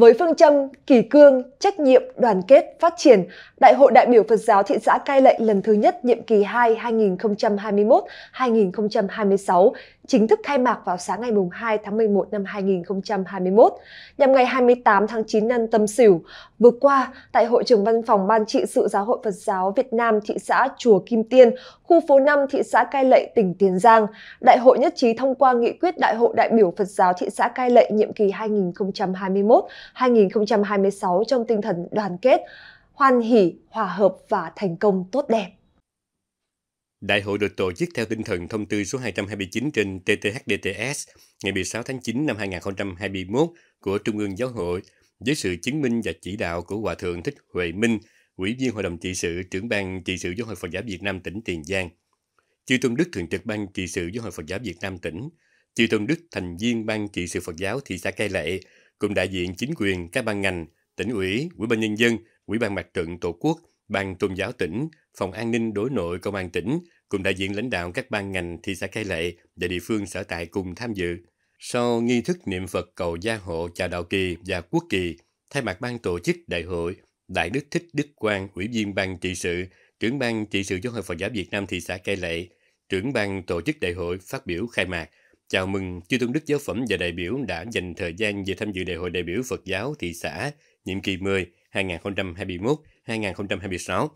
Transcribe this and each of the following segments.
Với phương châm kỳ cương, trách nhiệm, đoàn kết, phát triển, Đại hội đại biểu Phật giáo thị xã Cai Lậy lần thứ nhất nhiệm kỳ 2 2021-2026 chính thức khai mạc vào sáng ngày 2 tháng 11 năm 2021, nhằm ngày 28 tháng 9 năm Tân Sửu. Vừa qua, tại Hội trường Văn phòng Ban trị sự Giáo hội Phật giáo Việt Nam thị xã Chùa Kim Tiên, khu phố 5 thị xã Cai Lậy, tỉnh Tiền Giang, Đại hội nhất trí thông qua nghị quyết Đại hội đại biểu Phật giáo thị xã Cai Lậy nhiệm kỳ 2021 2026 trong tinh thần đoàn kết, hoan hỷ, hòa hợp và thành công tốt đẹp. Đại hội được tổ chức theo tinh thần thông tư số 229 trên TTHDTS ngày 16 tháng 9 năm 2021 của Trung ương Giáo hội với sự chứng minh và chỉ đạo của Hòa Thượng Thích Huệ Minh, Ủy viên Hội đồng Trị sự, trưởng ban Trị sự Giáo hội Phật giáo Việt Nam tỉnh Tiền Giang. Chư Tôn Đức Thường trực Ban Trị sự Giáo hội Phật giáo Việt Nam tỉnh, Chư Tôn Đức thành viên Ban Trị sự Phật giáo thị xã Cai Lệ cùng đại diện chính quyền các ban ngành, tỉnh ủy, ủy ban nhân dân, ủy ban mặt trận tổ quốc, ban tôn giáo tỉnh, phòng an ninh đối nội công an tỉnh, cùng đại diện lãnh đạo các ban ngành thị xã Cai Lệ và địa phương sở tại cùng tham dự. Sau nghi thức niệm Phật cầu gia hộ chào đạo kỳ và quốc kỳ, thay mặt ban tổ chức đại hội, Đại Đức Thích Đức Quang, Ủy viên Ban trị sự, trưởng ban trị sự Giáo hội Phật giáo Việt Nam thị xã Cai Lệ, trưởng ban tổ chức đại hội phát biểu khai mạc Chào mừng chư tôn đức giáo phẩm và đại biểu đã dành thời gian về tham dự Đại hội đại biểu Phật giáo thị xã nhiệm kỳ 10 2021-2026.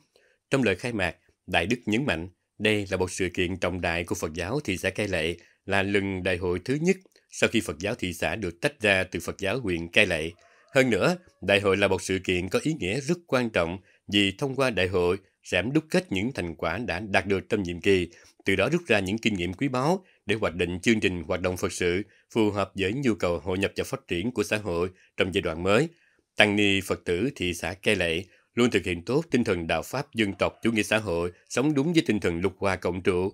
Trong lời khai mạc, Đại Đức nhấn mạnh đây là một sự kiện trọng đại của Phật giáo thị xã Cai Lệ, là lần đại hội thứ nhất sau khi Phật giáo thị xã được tách ra từ Phật giáo huyện Cai Lệ. Hơn nữa, đại hội là một sự kiện có ý nghĩa rất quan trọng vì thông qua đại hội rẽm đúc kết những thành quả đã đạt được trong nhiệm kỳ, từ đó rút ra những kinh nghiệm quý báu để hoạch định chương trình hoạt động Phật sự phù hợp với nhu cầu hội nhập và phát triển của xã hội trong giai đoạn mới. Tăng ni Phật tử thị xã Cai Lệ luôn thực hiện tốt tinh thần đạo Pháp dân tộc chủ nghĩa xã hội, sống đúng với tinh thần lục hòa cộng trụ.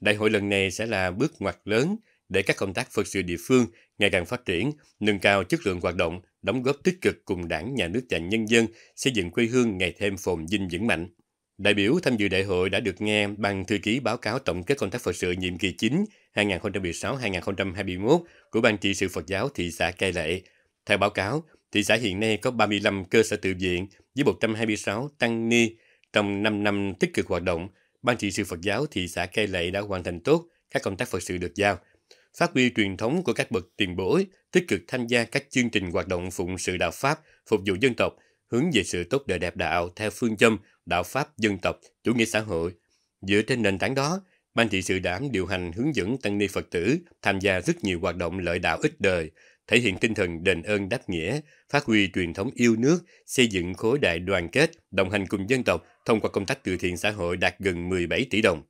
Đại hội lần này sẽ là bước ngoặt lớn để các công tác Phật sự địa phương ngày càng phát triển, nâng cao chất lượng hoạt động, đóng góp tích cực cùng đảng, nhà nước và nhân dân xây dựng quê hương ngày thêm phồn vinh vững mạnh. Đại biểu tham dự đại hội đã được nghe ban thư ký báo cáo tổng kết công tác Phật sự nhiệm kỳ 9 2016-2021 của Ban trị sự Phật giáo thị xã Cai Lệ. Theo báo cáo, thị xã hiện nay có 35 cơ sở tự viện với 126 tăng ni. Trong 5 năm tích cực hoạt động, Ban trị sự Phật giáo thị xã Cai Lệ đã hoàn thành tốt các công tác Phật sự được giao, phát huy truyền thống của các bậc tiền bối, tích cực tham gia các chương trình hoạt động phụng sự đạo Pháp, phục vụ dân tộc, hướng về sự tốt đời đẹp đạo theo phương châm đạo pháp dân tộc, chủ nghĩa xã hội. Dựa trên nền tảng đó, Ban trị sự đảng điều hành hướng dẫn tăng ni Phật tử tham gia rất nhiều hoạt động lợi đạo ích đời, thể hiện tinh thần đền ơn đáp nghĩa, phát huy truyền thống yêu nước, xây dựng khối đại đoàn kết, đồng hành cùng dân tộc thông qua công tác từ thiện xã hội đạt gần 17 tỷ đồng.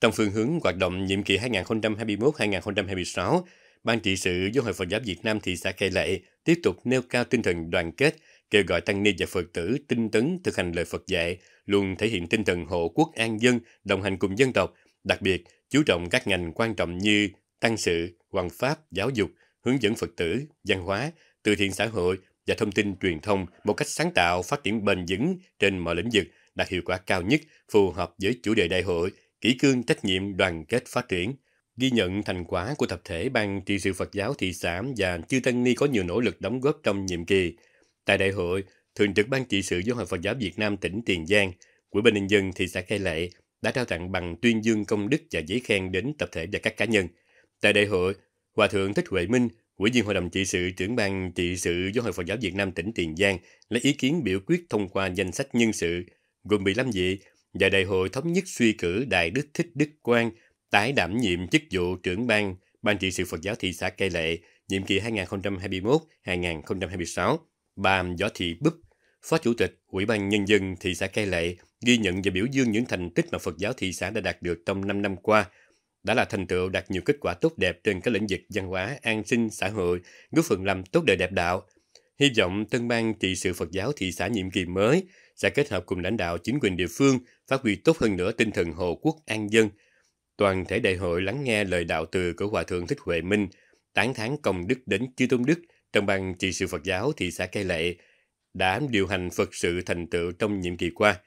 Trong phương hướng hoạt động nhiệm kỳ 2021-2026, Ban trị sự Giáo hội Phật giáo Việt Nam thị xã Cây Lệ tiếp tục nêu cao tinh thần đoàn kết, kêu gọi tăng ni và Phật tử tinh tấn thực hành lời Phật dạy, luôn thể hiện tinh thần hộ quốc an dân, đồng hành cùng dân tộc, đặc biệt chú trọng các ngành quan trọng như tăng sự, hoàng pháp, giáo dục, hướng dẫn Phật tử, văn hóa, từ thiện xã hội và thông tin truyền thông một cách sáng tạo phát triển bền vững trên mọi lĩnh vực đạt hiệu quả cao nhất phù hợp với chủ đề đại hội kỷ cương trách nhiệm đoàn kết phát triển ghi nhận thành quả của tập thể ban trị sự Phật giáo thị xã và chư tăng ni có nhiều nỗ lực đóng góp trong nhiệm kỳ Tại đại hội, Thường trực Ban trị sự Giáo hội Phật giáo Việt Nam tỉnh Tiền Giang, Quỹ bình nhân dân thị xã Cai Lệ đã trao tặng bằng tuyên dương công đức và giấy khen đến tập thể và các cá nhân. Tại đại hội, Hòa thượng Thích Huệ Minh, quỹ viên Hội đồng trị sự trưởng ban trị sự Giáo hội Phật giáo Việt Nam tỉnh Tiền Giang lấy ý kiến biểu quyết thông qua danh sách nhân sự gồm 15 vị và đại hội thống nhất suy cử Đại Đức Thích Đức Quang tái đảm nhiệm chức vụ trưởng ban Ban trị sự Phật giáo thị xã Cai Lệ nhiệm kỳ 2021-2026. Bà Võ Thị Búp, Phó Chủ tịch Ủy ban Nhân dân thị xã Cai Lệ ghi nhận và biểu dương những thành tích mà Phật giáo thị xã đã đạt được trong 5 năm qua, đã là thành tựu đạt nhiều kết quả tốt đẹp trên các lĩnh vực văn hóa, an sinh, xã hội, góp phần làm tốt đời đẹp đạo. Hy vọng tân ban trị sự Phật giáo thị xã nhiệm kỳ mới sẽ kết hợp cùng lãnh đạo chính quyền địa phương phát huy tốt hơn nữa tinh thần hộ quốc an dân. Toàn thể đại hội lắng nghe lời đạo từ của Hòa Thượng Thích Huệ Minh, tán thán công đức đến chư tôn đức – trong ban trị sự Phật giáo thị xã Cai Lệ đã điều hành Phật sự thành tựu trong nhiệm kỳ qua.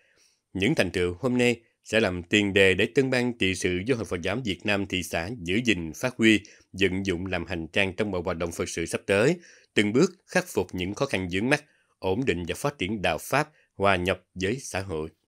Những thành tựu hôm nay sẽ làm tiền đề để tân ban trị sự do Hội Phật giáo Việt Nam thị xã giữ gìn, phát huy, vận dụng làm hành trang trong mọi hoạt động Phật sự sắp tới, từng bước khắc phục những khó khăn vướng mắt, ổn định và phát triển đạo Pháp, hòa nhập với xã hội.